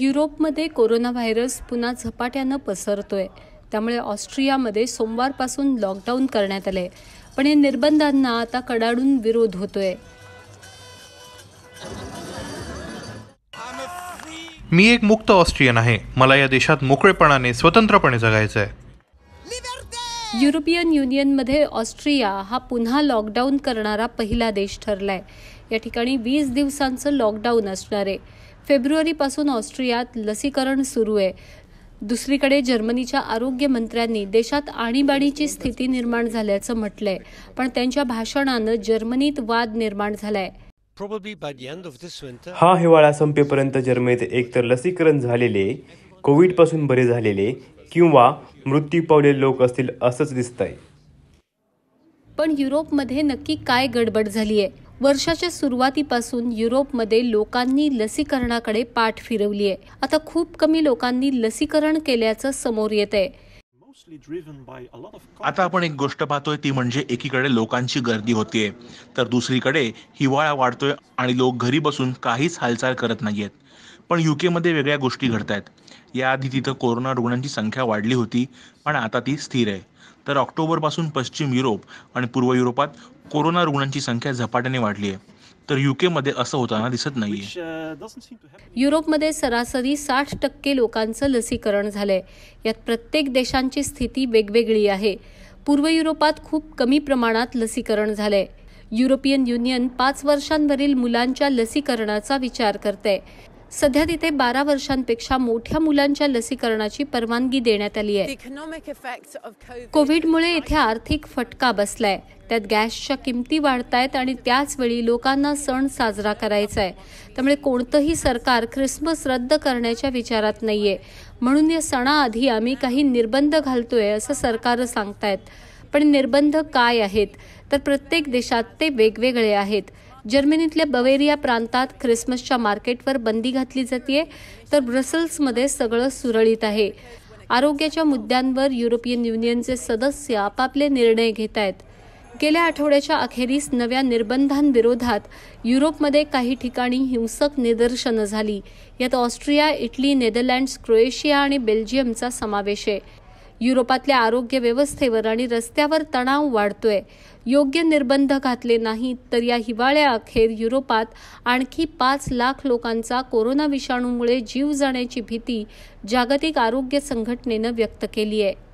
युरोपमध्ये corona virus पुन्हा झपाट्यानं पसरतोय त्यामुळे ऑस्ट्रियामध्ये सोमवारपासून लॉकडाऊन करण्यात आले पण या निर्बंधांना आता कडाडून विरोध होतोय मी एक मुक्त ऑस्ट्रियन आहे मला या देशात मोकळेपणाने स्वतंत्रपणे जगायचंय आहे युरोपियन युनियनमध्ये ऑस्ट्रिया हा पुन्हा लॉकडाऊन करणारा पहिला देश ठरलाय या ठिकाणी वीस दिवसांचं लॉकडाऊन असणार आहे फेब्रुवारीपासून ऑस्ट्रियात लसीकरण सुरू आहे दुसरीकडे जर्मनीच्या आरोग्य मंत्र्यांनी देशात आणीबाणीची स्थिती निर्माण झाल्याचं म्हटलंय पण त्यांच्या भाषणानं जर्मनीत वाद निर्माण झालाय हा हिवाळा संपेपर्यंत जर्मनीत एकतर लसीकरण झालेले कोविड पासून बरे झालेले किंवा मृत्यू पावले लोक असतील असंच दिसतंय पण युरोपमध्ये नक्की काय गडबड झालीय वर्षाच्या सुरुवातीपासून युरोपमध्ये लोकांनी लसीकरणाकडे पाठ फिरवली आहे आता खूप कमी लोकांनी लसीकरण केल्याचं समोर येत आहे आता आपण एक गोष्ट पाहतोय ती म्हणजे एकीकडे लोकांची गर्दी होतीये तर दुसरीकडे हिवाळा वाढतोय आणि लोक घरी बसून काहीच हालचाल करत नाहीयेत पण यू केमध्ये वेगळ्या गोष्टी घडत आहेत याआधी तिथं कोरोना रुग्णांची संख्या वाढली होती पण आता ती स्थिर आहे तर ऑक्टोबरपासून पश्चिम युरोप आणि पूर्व युरोपात कोरोना रुग्णांची संख्या झपाट्याने वाढली आहे तर मध्ये असं होताना दिसत नाहीये uh, युरोपमध्ये सरासरी साठ टक्के लोकांचं लसीकरण झालंय यात प्रत्येक देशांची स्थिती वेगवेगळी आहे पूर्व युरोपात खूप कमी प्रमाणात लसीकरण झालंय युरोपियन युनियन पाच वर्षांवरील मुलांच्या लसीकरणाचा विचार करते सध्या तिथे बारा वर्षांपेक्षा मोठ्या मुलांच्या लसीकरणाची परवानगी देण्यात आली आहे कोविडमुळे इथे आर्थिक फटका बसलाय त्यात गॅसच्या किमती वाढतायत आणि त्याच वेळी लोकांना सण साजरा करायचा आहे त्यामुळे कोणतंही सरकार ख्रिसमस रद्द करण्याच्या विचारात नाहीये म्हणून या सणाआधी आम्ही काही निर्बंध घालतोय असं सरकार सांगतायत पण निर्बंध काय आहेत तर प्रत्येक देशात ते वेगवेगळे आहेत जर्मनीतल्या बवेरिया प्रांतात ख्रिसमसच्या मार्केटवर बंदी घातली जाते तर ब्रसल्समध्ये सगळं सुरळीत आहे आरोग्याच्या मुद्द्यांवर युरोपियन युनियनचे सदस्य आपापले निर्णय घेत आहेत गेल्या आठवड्याच्या अखेरीस नव्या निर्बंधांविरोधात युरोपमध्ये काही ठिकाणी हिंसक निदर्शनं झाली यात ऑस्ट्रिया इटली नेदरलँड्स क्रोएशिया आणि बेल्जियमचा समावेश आहे युरोपातल्या आरोग्य व्यवस्थेवर आणि रस्त्यावर तणाव वाढतोय योग्य निर्बंध घातले नाहीत तर या हिवाळ्या अखेर युरोपात आणखी पाच लाख लोकांचा कोरोना विषाणूमुळे जीव जाण्याची भीती जागतिक आरोग्य संघटनेनं व्यक्त केली आहे